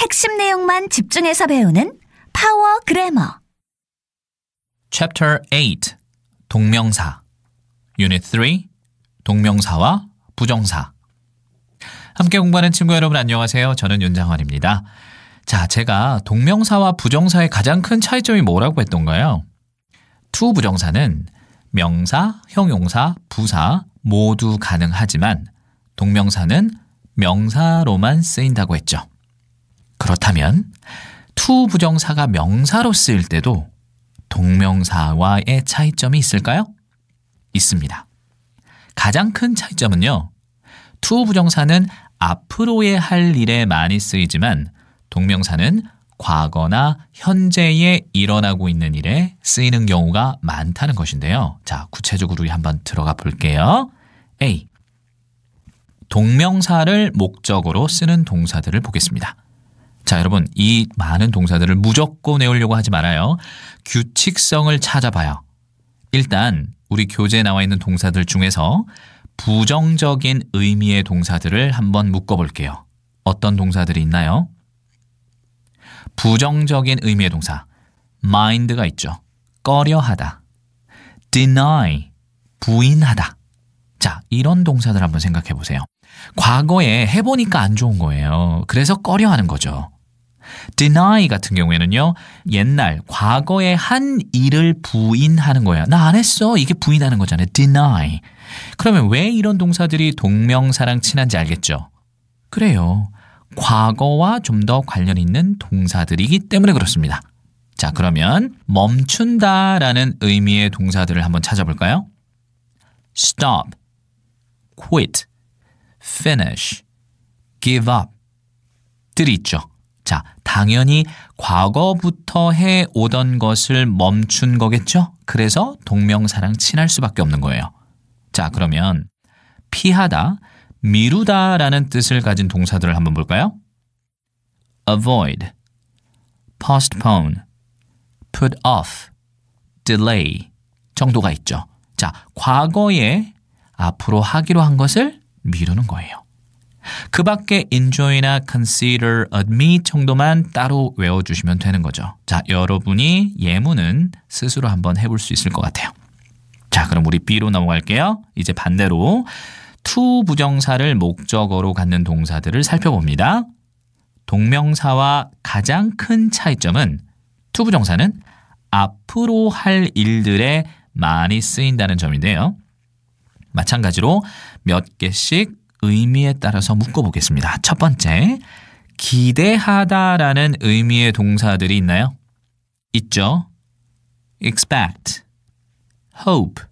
핵심 내용만 집중해서 배우는 파워 그래머. Chapter 8 동명사 Unit 3 동명사와 부정사 함께 공부하는 친구 여러분 안녕하세요. 저는 윤장환입니다. 자, 제가 동명사와 부정사의 가장 큰 차이점이 뭐라고 했던가요? t 부정사는 명사, 형용사, 부사 모두 가능하지만 동명사는 명사로만 쓰인다고 했죠. 그렇다면 투 부정사가 명사로 쓰일 때도 동명사와의 차이점이 있을까요? 있습니다. 가장 큰 차이점은요. 투 부정사는 앞으로의 할 일에 많이 쓰이지만 동명사는 과거나 현재에 일어나고 있는 일에 쓰이는 경우가 많다는 것인데요. 자, 구체적으로 한번 들어가 볼게요. A. 동명사를 목적으로 쓰는 동사들을 보겠습니다. 자, 여러분, 이 많은 동사들을 무조건 외우려고 하지 말아요. 규칙성을 찾아봐요. 일단, 우리 교재에 나와 있는 동사들 중에서 부정적인 의미의 동사들을 한번 묶어볼게요. 어떤 동사들이 있나요? 부정적인 의미의 동사. mind가 있죠. 꺼려하다. deny, 부인하다. 자, 이런 동사들 한번 생각해 보세요. 과거에 해보니까 안 좋은 거예요. 그래서 꺼려 하는 거죠. deny 같은 경우에는요, 옛날, 과거에 한 일을 부인하는 거야. 나 안 했어. 이게 부인하는 거잖아요. deny. 그러면 왜 이런 동사들이 동명사랑 친한지 알겠죠? 그래요. 과거와 좀 더 관련 있는 동사들이기 때문에 그렇습니다. 자, 그러면 멈춘다 라는 의미의 동사들을 한번 찾아볼까요? stop, quit, finish, give up 들이 있죠. 자, 당연히 과거부터 해 오던 것을 멈춘 거겠죠? 그래서 동명사랑 친할 수밖에 없는 거예요. 자, 그러면 피하다, 미루다라는 뜻을 가진 동사들을 한번 볼까요? avoid, postpone, put off, delay 정도가 있죠. 자, 과거에 앞으로 하기로 한 것을 미루는 거예요. 그 밖에 enjoy나 consider, admit 정도만 따로 외워주시면 되는 거죠. 자, 여러분이 예문은 스스로 한번 해볼 수 있을 것 같아요. 자, 그럼 우리 B로 넘어갈게요. 이제 반대로 to 부정사를 목적어로 갖는 동사들을 살펴봅니다. 동명사와 가장 큰 차이점은 to 부정사는 앞으로 할 일들에 많이 쓰인다는 점인데요. 마찬가지로 몇 개씩 의미에 따라서 묶어보겠습니다. 첫 번째, 기대하다라는 의미의 동사들이 있나요? 있죠. expect, hope,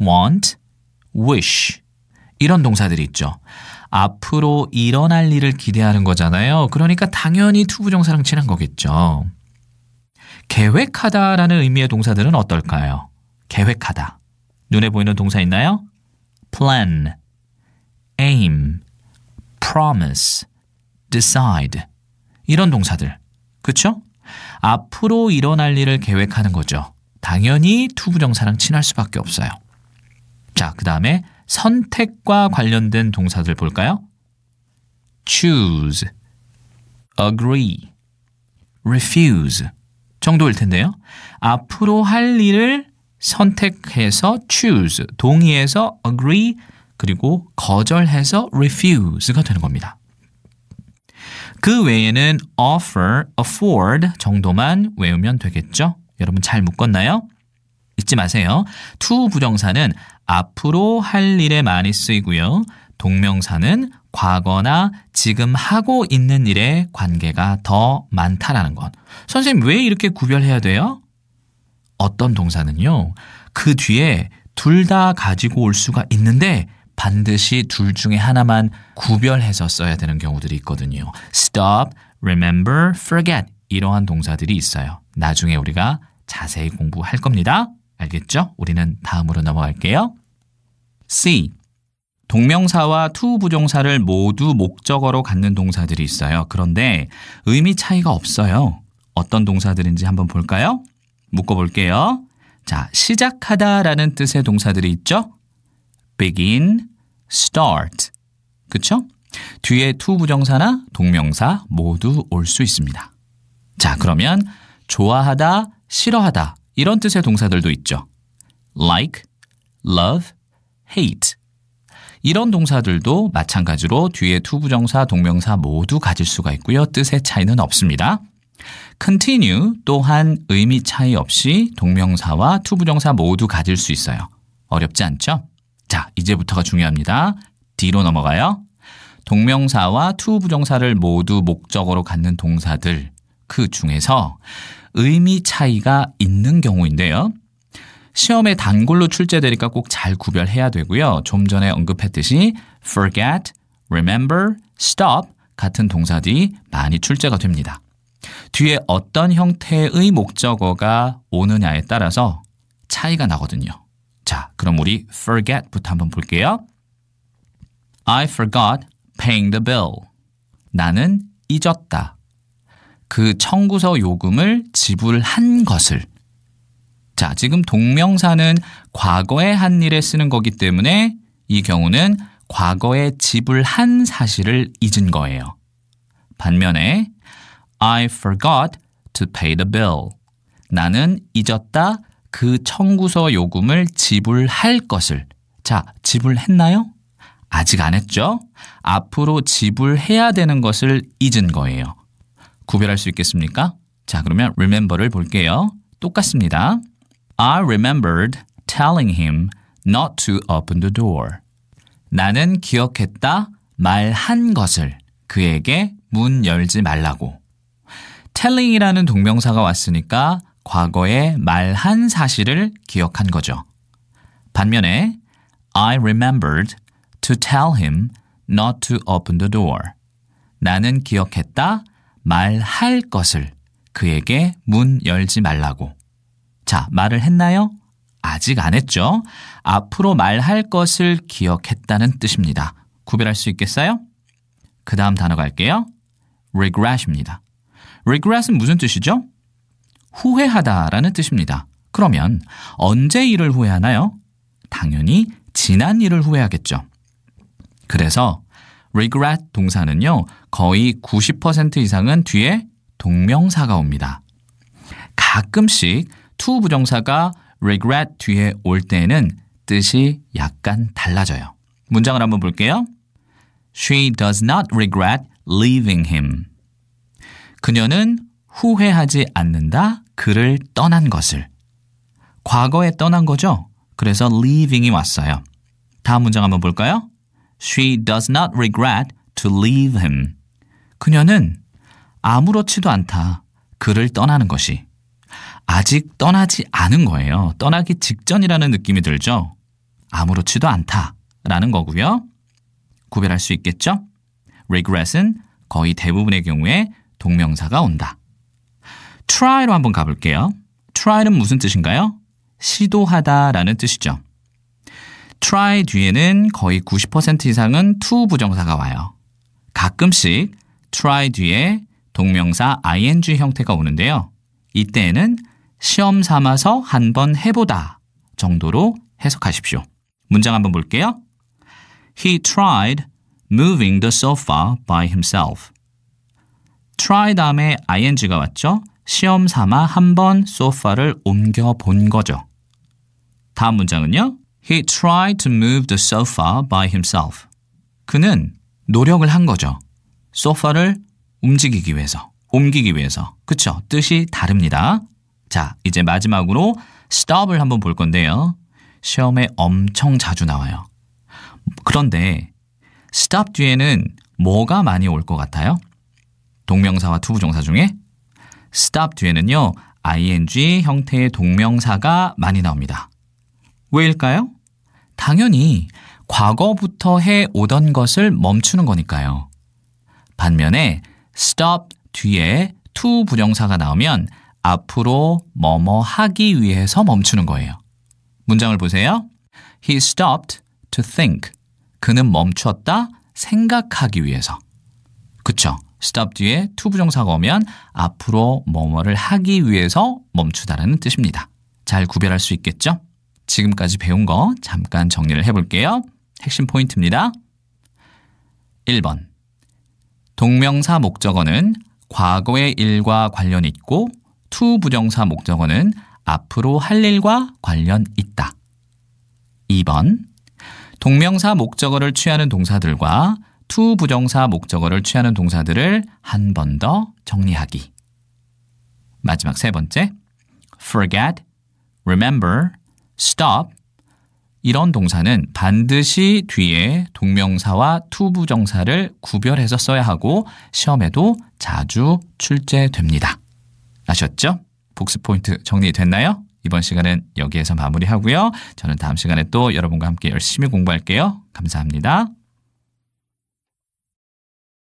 want, wish 이런 동사들이 있죠. 앞으로 일어날 일을 기대하는 거잖아요. 그러니까 당연히 투부정사랑 친한 거겠죠. 계획하다라는 의미의 동사들은 어떨까요? 계획하다. 눈에 보이는 동사 있나요? plan, aim, promise, decide 이런 동사들. 그쵸? 앞으로 일어날 일을 계획하는 거죠. 당연히 투부정사랑 친할 수밖에 없어요. 자, 그 다음에 선택과 관련된 동사들 볼까요? choose, agree, refuse 정도일 텐데요. 앞으로 할 일을 선택해서 choose, 동의해서 agree, 그리고 거절해서 refuse가 되는 겁니다. 그 외에는 offer, afford 정도만 외우면 되겠죠? 여러분 잘 묶었나요? 잊지 마세요. to 부정사는 앞으로 할 일에 많이 쓰이고요. 동명사는 과거나 지금 하고 있는 일에 관계가 더 많다라는 것. 선생님, 왜 이렇게 구별해야 돼요? 어떤 동사는요. 그 뒤에 둘 다 가지고 올 수가 있는데 반드시 둘 중에 하나만 구별해서 써야 되는 경우들이 있거든요. stop, remember, forget 이러한 동사들이 있어요. 나중에 우리가 자세히 공부할 겁니다. 알겠죠? 우리는 다음으로 넘어갈게요. C. 동명사와 to 부정사를 모두 목적어로 갖는 동사들이 있어요. 그런데 의미 차이가 없어요. 어떤 동사들인지 한번 볼까요? 묶어볼게요. 자, 시작하다 라는 뜻의 동사들이 있죠? begin, start. 그쵸? 뒤에 to 부정사나 동명사 모두 올 수 있습니다. 자, 그러면 좋아하다, 싫어하다 이런 뜻의 동사들도 있죠. like, love, hate. 이런 동사들도 마찬가지로 뒤에 to 부정사, 동명사 모두 가질 수가 있고요. 뜻의 차이는 없습니다. continue 또한 의미 차이 없이 동명사와 투부정사 모두 가질 수 있어요. 어렵지 않죠? 자, 이제부터가 중요합니다. 뒤로 넘어가요. 동명사와 투부정사를 모두 목적으로 갖는 동사들 그 중에서 의미 차이가 있는 경우인데요. 시험에 단골로 출제되니까 꼭 잘 구별해야 되고요. 좀 전에 언급했듯이 forget, remember, stop 같은 동사들이 많이 출제가 됩니다. 뒤에 어떤 형태의 목적어가 오느냐에 따라서 차이가 나거든요. 자, 그럼 우리 forget부터 한번 볼게요. I forgot paying the bill. 나는 잊었다. 그 청구서 요금을 지불한 것을. 자, 지금 동명사는 과거에 한 일에 쓰는 거기 때문에 이 경우는 과거에 지불한 사실을 잊은 거예요. 반면에 I forgot to pay the bill. 나는 잊었다 그 청구서 요금을 지불할 것을. 자, 지불했나요? 아직 안 했죠? 앞으로 지불해야 되는 것을 잊은 거예요. 구별할 수 있겠습니까? 자, 그러면 remember를 볼게요. 똑같습니다. I remembered telling him not to open the door. 나는 기억했다 말한 것을 그에게 문 열지 말라고. telling이라는 동명사가 왔으니까 과거에 말한 사실을 기억한 거죠. 반면에 I remembered to tell him not to open the door. 나는 기억했다. 말할 것을 그에게 문 열지 말라고. 자, 말을 했나요? 아직 안 했죠. 앞으로 말할 것을 기억했다는 뜻입니다. 구별할 수 있겠어요? 그 다음 단어 갈게요. r e g r e s 입니다 regret은 무슨 뜻이죠? 후회하다라는 뜻입니다. 그러면 언제 일을 후회하나요? 당연히 지난 일을 후회하겠죠. 그래서 regret 동사는요. 거의 90% 이상은 뒤에 동명사가 옵니다. 가끔씩 to 부정사가 regret 뒤에 올 때에는 뜻이 약간 달라져요. 문장을 한번 볼게요. She does not regret leaving him. 그녀는 후회하지 않는다. 그를 떠난 것을. 과거에 떠난 거죠. 그래서 leaving이 왔어요. 다음 문장 한번 볼까요? She does not regret to leave him. 그녀는 아무렇지도 않다. 그를 떠나는 것이. 아직 떠나지 않은 거예요. 떠나기 직전이라는 느낌이 들죠. 아무렇지도 않다. 라는 거고요. 구별할 수 있겠죠? regret은 거의 대부분의 경우에 동명사가 온다. try로 한번 가볼게요. try는 무슨 뜻인가요? 시도하다 라는 뜻이죠. try 뒤에는 거의 90% 이상은 to 부정사가 와요. 가끔씩 try 뒤에 동명사 ing 형태가 오는데요. 이때에는 시험 삼아서 한번 해보다 정도로 해석하십시오. 문장 한번 볼게요. He tried moving the sofa by himself. try 다음에 ing가 왔죠? 시험 삼아 한 번 소파를 옮겨 본 거죠. 다음 문장은요. He tried to move the sofa by himself. 그는 노력을 한 거죠. 소파를 움직이기 위해서, 옮기기 위해서. 그쵸? 뜻이 다릅니다. 자, 이제 마지막으로 stop을 한번 볼 건데요. 시험에 엄청 자주 나와요. 그런데 stop 뒤에는 뭐가 많이 올 것 같아요? 동명사와 투부정사 중에 stop 뒤에는요. ing 형태의 동명사가 많이 나옵니다. 왜일까요? 당연히 과거부터 해 오던 것을 멈추는 거니까요. 반면에 stop 뒤에 to 부정사가 나오면 앞으로 뭐뭐 하기 위해서 멈추는 거예요. 문장을 보세요. He stopped to think. 그는 멈췄다 생각하기 위해서. 그쵸? stop 뒤에 to 부정사가 오면 앞으로 뭐뭐를 하기 위해서 멈추다라는 뜻입니다. 잘 구별할 수 있겠죠? 지금까지 배운 거 잠깐 정리를 해볼게요. 핵심 포인트입니다. 1번 동명사 목적어는 과거의 일과 관련 있고 to 부정사 목적어는 앞으로 할 일과 관련 있다. 2번 동명사 목적어를 취하는 동사들과 to 부정사 목적어를 취하는 동사들을 한 번 더 정리하기. 마지막 세 번째, forget, remember, stop 이런 동사는 반드시 뒤에 동명사와 to 부정사를 구별해서 써야 하고 시험에도 자주 출제됩니다. 아셨죠? 복습 포인트 정리됐나요? 이번 시간은 여기에서 마무리하고요. 저는 다음 시간에 또 여러분과 함께 열심히 공부할게요. 감사합니다.